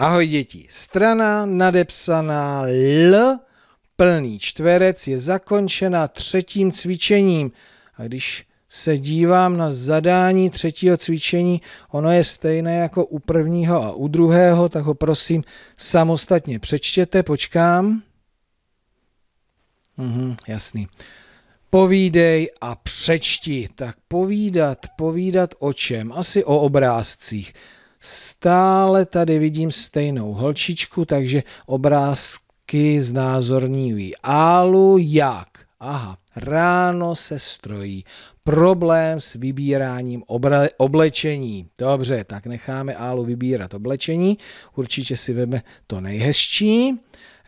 Ahoj děti, strana nadepsaná L plný čtverec je zakončena třetím cvičením. A když se dívám na zadání třetího cvičení, ono je stejné jako u prvního a u druhého, tak ho prosím samostatně přečtěte, počkám. Mhm, jasný. Povídej a přečti. Tak povídat, povídat o čem? Asi o obrázcích. Stále tady vidím stejnou holčičku, takže obrázky znázorňují Álu jak. Aha, ráno se strojí. Problém s vybíráním oblečení. Dobře, tak necháme Álu vybírat oblečení. Určitě si veme to nejhezčí.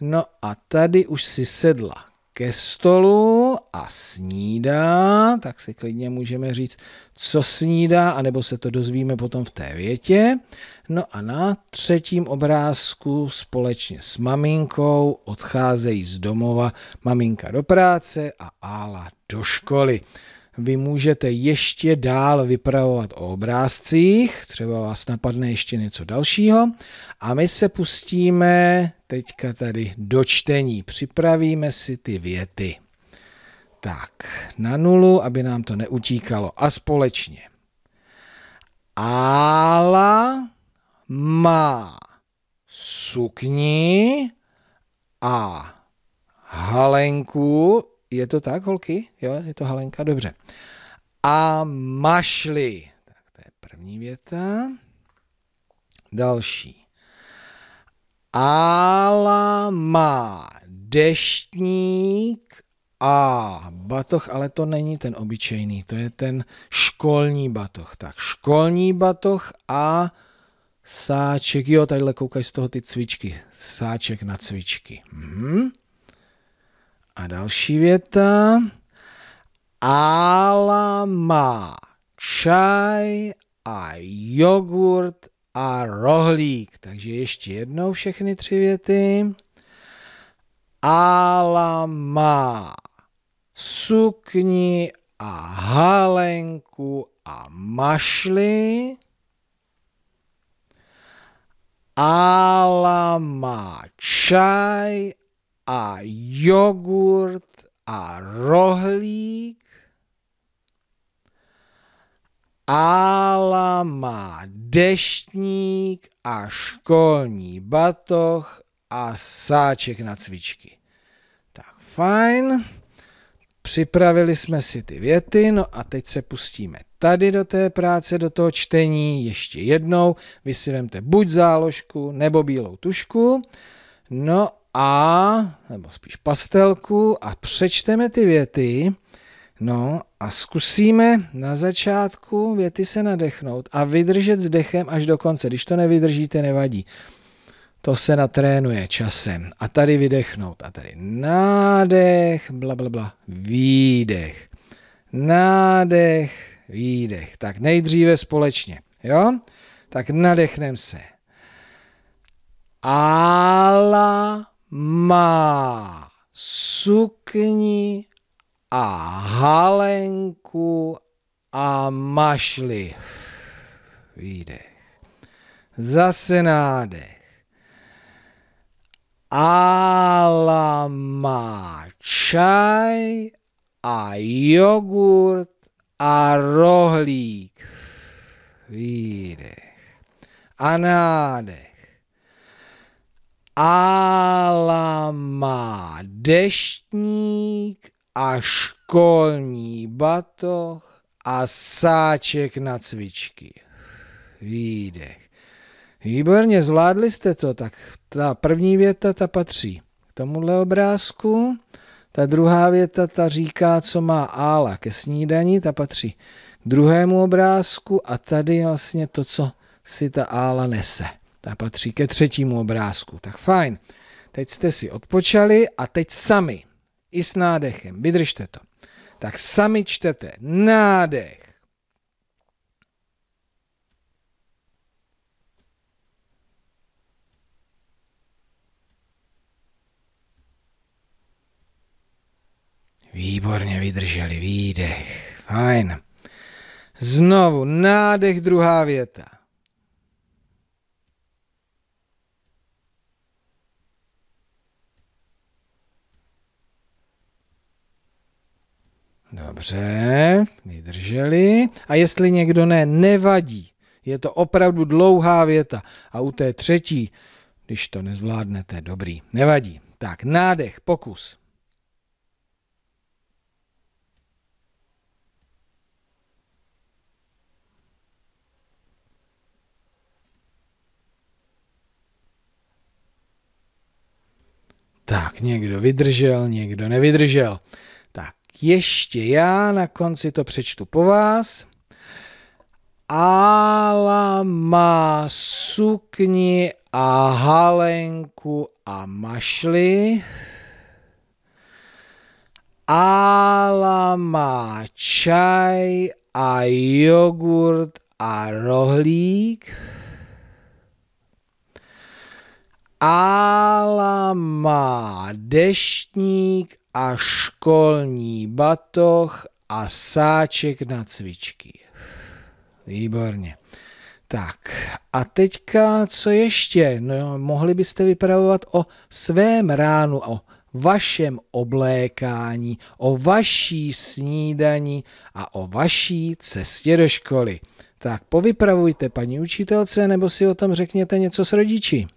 No a tady už si sedla ke stolu a snídá, tak si klidně můžeme říct, co snídá, anebo se to dozvíme potom v té větě. No a na třetím obrázku společně s maminkou odcházejí z domova maminka do práce a Ála do školy vy můžete ještě dál vypravovat o obrázcích, třeba vás napadne ještě něco dalšího a my se pustíme teďka tady do čtení. Připravíme si ty věty. Tak, na nulu, aby nám to neutíkalo. A společně. Ála má sukni a halenku je to tak, holky? Jo, je to Halenka Dobře. A mašli. Tak to je první věta. Další. Ala má deštník a batoh, ale to není ten obyčejný, to je ten školní batoh. Tak školní batoh a sáček, jo, tadyhle koukají z toho ty cvičky, sáček na cvičky. Mhm. A další věta. Ala má čaj a jogurt a rohlík. Takže ještě jednou všechny tři věty. Ala má sukni a halenku a mašli. Ala má čaj a jogurt a rohlík. Ála má deštník a školní batoh a sáček na cvičky. Tak fajn. Připravili jsme si ty věty, no a teď se pustíme tady do té práce, do toho čtení ještě jednou. Vy si vemte buď záložku nebo bílou tušku. No a, nebo spíš pastelku a přečteme ty věty, no a zkusíme na začátku věty se nadechnout a vydržet s dechem až do konce. Když to nevydržíte, nevadí. To se natrénuje časem. A tady vydechnout. A tady nádech, bla, bla, bla, výdech. Nádech, výdech. Tak nejdříve společně, jo? Tak nadechneme se. Ala má sukni a halenku a mašli. Výdech. Zase nádech. Ála má čaj a jogurt a rohlík. Výdech. A nádech. Alama, deštník a školní batoh a sáček na cvičky. Výdech. Výborně, zvládli jste to, tak ta první věta, ta patří k tomuhle obrázku. Ta druhá věta, ta říká, co má ála ke snídaní, ta patří k druhému obrázku a tady vlastně to, co si ta ála nese. Ta patří ke třetímu obrázku. Tak fajn. Teď jste si odpočali a teď sami, i s nádechem, vydržte to. Tak sami čtete nádech. Výborně vydrželi výdech. Fajn. Znovu nádech, druhá věta. Dobře, vydrželi. A jestli někdo ne, nevadí. Je to opravdu dlouhá věta. A u té třetí, když to nezvládnete, dobrý, nevadí. Tak, nádech, pokus. Tak, někdo vydržel, někdo nevydržel. Ještě já na konci to přečtu po vás. Ala má sukni a halenku a mašli. Ala má čaj a jogurt a rohlík. Ala má deštník a školní batoh a sáček na cvičky. Výborně. Tak a teďka co ještě? No, mohli byste vypravovat o svém ránu, o vašem oblékání, o vaší snídaní a o vaší cestě do školy. Tak povypravujte paní učitelce nebo si o tom řekněte něco s rodiči.